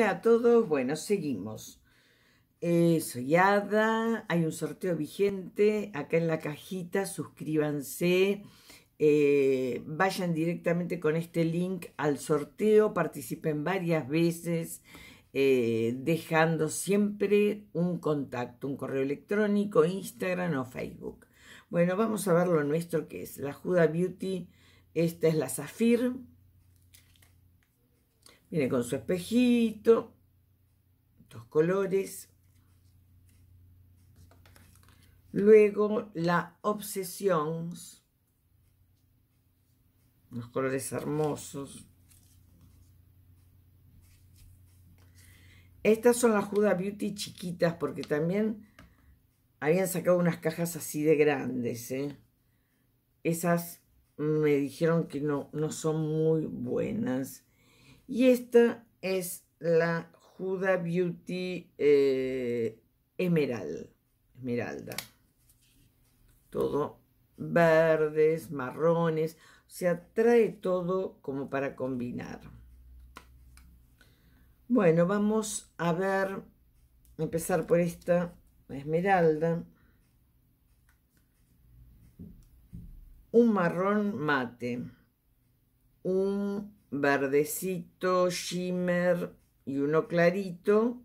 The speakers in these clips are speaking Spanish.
Hola a todos, bueno, seguimos. Eh, soy Ada, hay un sorteo vigente, acá en la cajita, suscríbanse, eh, vayan directamente con este link al sorteo, participen varias veces, eh, dejando siempre un contacto, un correo electrónico, Instagram o Facebook. Bueno, vamos a ver lo nuestro que es la Juda Beauty, esta es la Zafir, Viene con su espejito, estos colores. Luego la obsesión, los colores hermosos. Estas son las Juda Beauty chiquitas porque también habían sacado unas cajas así de grandes. ¿eh? Esas me dijeron que no, no son muy buenas. Y esta es la Huda Beauty eh, Esmeralda. Todo verdes, marrones. O sea, trae todo como para combinar. Bueno, vamos a ver, empezar por esta esmeralda. Un marrón mate. Un verdecito, shimmer y uno clarito.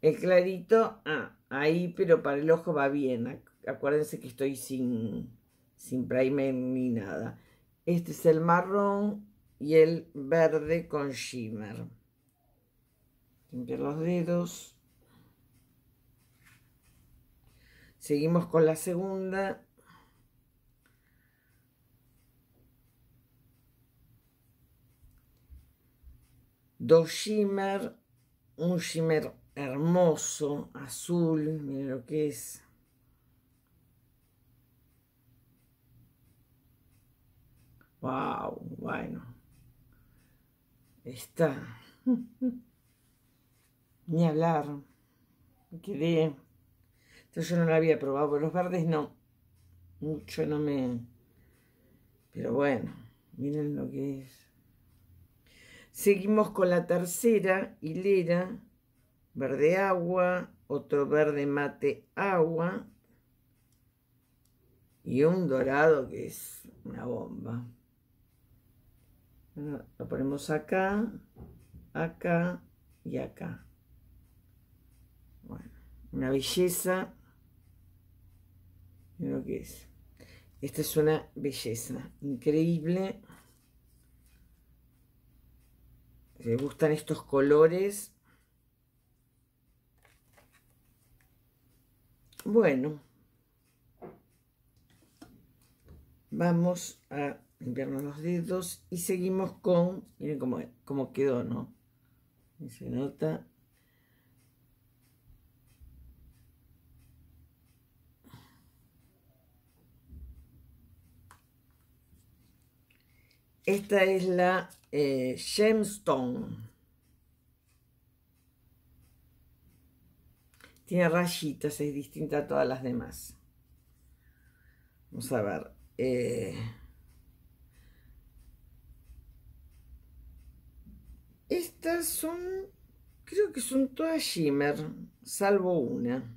El clarito, ah, ahí, pero para el ojo va bien. Acuérdense que estoy sin, sin primer ni nada. Este es el marrón y el verde con shimmer. Limpiar los dedos. Seguimos con la segunda. dos shimmer, un shimmer hermoso, azul, miren lo que es. Wow, bueno. Está. Ni hablar. quedé. Entonces yo no lo había probado, los verdes no. Mucho no me... Pero bueno, miren lo que es. Seguimos con la tercera hilera, verde agua, otro verde mate agua y un dorado que es una bomba. Lo ponemos acá, acá y acá. Bueno, una belleza. lo que es. Esta es una belleza increíble. Me gustan estos colores. Bueno, vamos a limpiarnos los dedos y seguimos con, miren cómo, cómo quedó, ¿no? se nota. Esta es la eh, gemstone. Tiene rayitas, es distinta a todas las demás. Vamos a ver. Eh, estas son, creo que son todas shimmer, salvo una.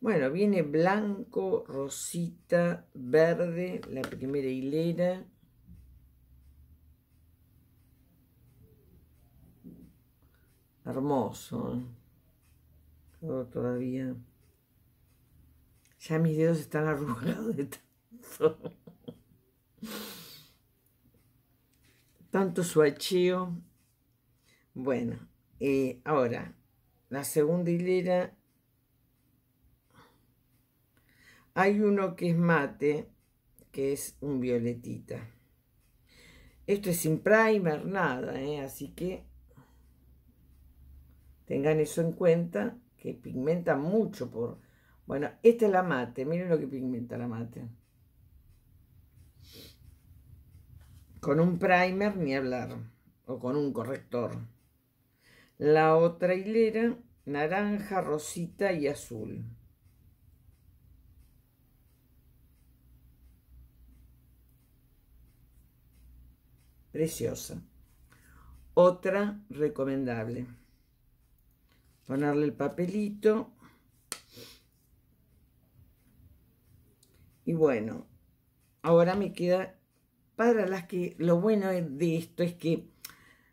Bueno, viene blanco, rosita, verde, la primera hilera Hermoso. todavía. Ya mis dedos están arrugados de tanto. tanto suacheo. Bueno, eh, ahora, la segunda hilera. Hay uno que es mate, que es un violetita. Esto es sin primer, nada, eh, así que Tengan eso en cuenta, que pigmenta mucho por... Bueno, esta es la mate, miren lo que pigmenta la mate. Con un primer ni hablar, o con un corrector. La otra hilera, naranja, rosita y azul. Preciosa. Otra recomendable ponerle el papelito. Y bueno, ahora me queda para las que, lo bueno de esto es que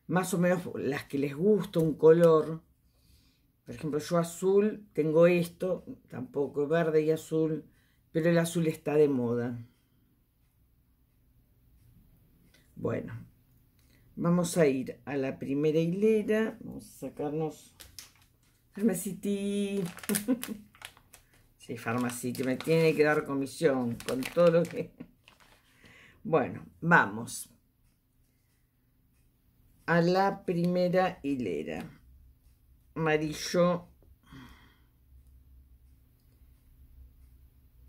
más o menos las que les gusta un color, por ejemplo yo azul, tengo esto, tampoco verde y azul, pero el azul está de moda. Bueno, vamos a ir a la primera hilera, vamos a sacarnos Farmacity. sí, Farmacity. Me tiene que dar comisión con todo lo que... Bueno, vamos. A la primera hilera. Amarillo.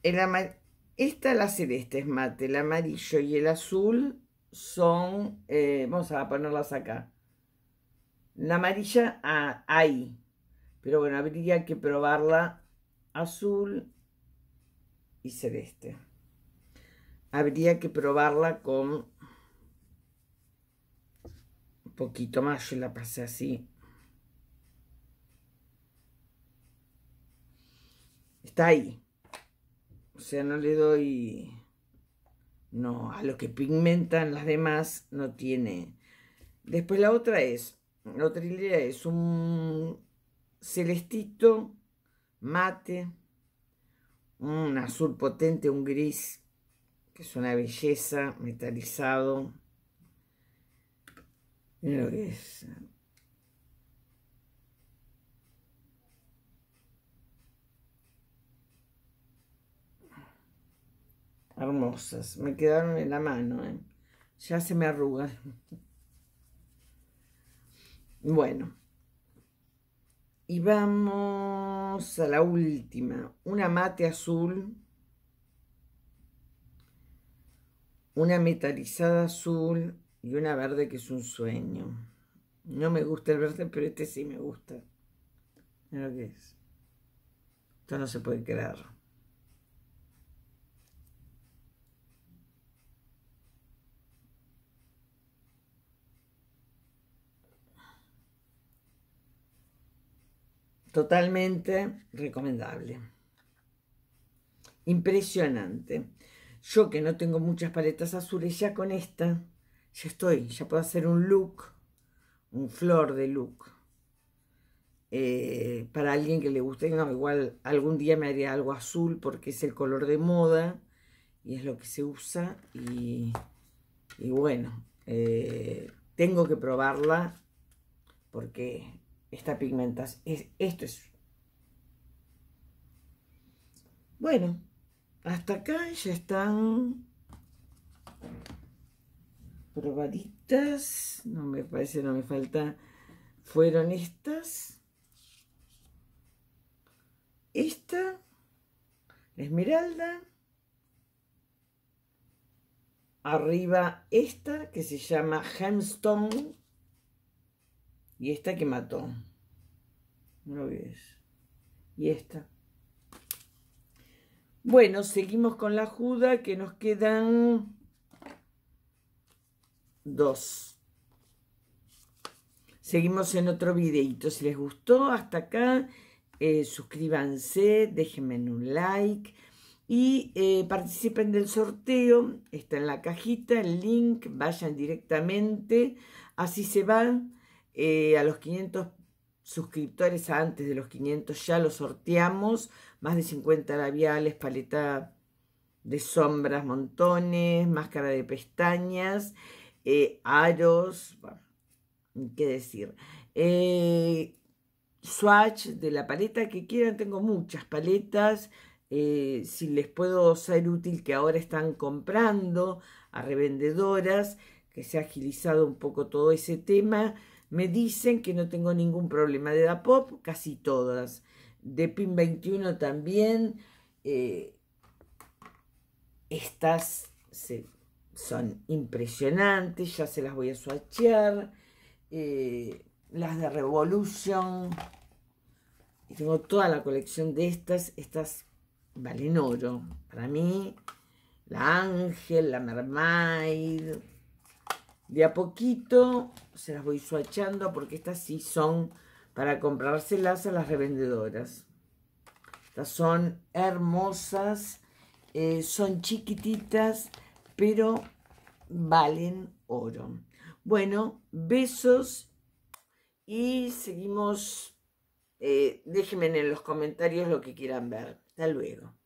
El amar... Esta la celeste es mate. El amarillo y el azul son... Eh, vamos a ponerlas acá. La amarilla ah, ahí pero bueno, habría que probarla azul y celeste. Habría que probarla con un poquito más. Yo la pasé así. Está ahí. O sea, no le doy... No, a lo que pigmentan las demás no tiene. Después la otra es, la otra idea es un celestito, mate, un azul potente, un gris, que es una belleza, metalizado. Mira lo que es. Hermosas, me quedaron en la mano, ¿eh? ya se me arruga. Bueno. Y vamos a la última. Una mate azul. Una metalizada azul y una verde que es un sueño. No me gusta el verde, pero este sí me gusta. Mira lo que es. Esto no se puede creer. Totalmente recomendable. Impresionante. Yo que no tengo muchas paletas azules, ya con esta, ya estoy, ya puedo hacer un look, un flor de look. Eh, para alguien que le guste, no, igual algún día me haría algo azul porque es el color de moda y es lo que se usa y, bueno, eh, tengo que probarla porque esta pigmentas. Es, esto es. Bueno, hasta acá ya están probaditas. No me parece, no me falta. Fueron estas. Esta. esmeralda. Arriba esta que se llama Hemstone. Y esta que mató. Y esta. Bueno, seguimos con la juda que nos quedan dos. Seguimos en otro videito. Si les gustó hasta acá, eh, suscríbanse, déjenme un like y eh, participen del sorteo. Está en la cajita el link, vayan directamente. Así se van eh, a los 500 suscriptores antes de los 500 ya los sorteamos, más de 50 labiales, paleta de sombras, montones, máscara de pestañas, eh, aros, qué decir. Eh, swatch de la paleta que quieran, tengo muchas paletas. Eh, si les puedo ser útil que ahora están comprando a revendedoras, que se ha agilizado un poco todo ese tema. Me dicen que no tengo ningún problema de la pop, casi todas. De PIN 21 también. Eh, estas son impresionantes, ya se las voy a swatchear. Eh, las de Revolution. Y tengo toda la colección de estas. Estas valen oro. Para mí, la Ángel, la Mermaid, de a poquito se las voy suachando porque estas sí son para comprárselas a las revendedoras. Estas son hermosas, eh, son chiquititas, pero valen oro. Bueno, besos y seguimos. Eh, déjenme en los comentarios lo que quieran ver. Hasta luego.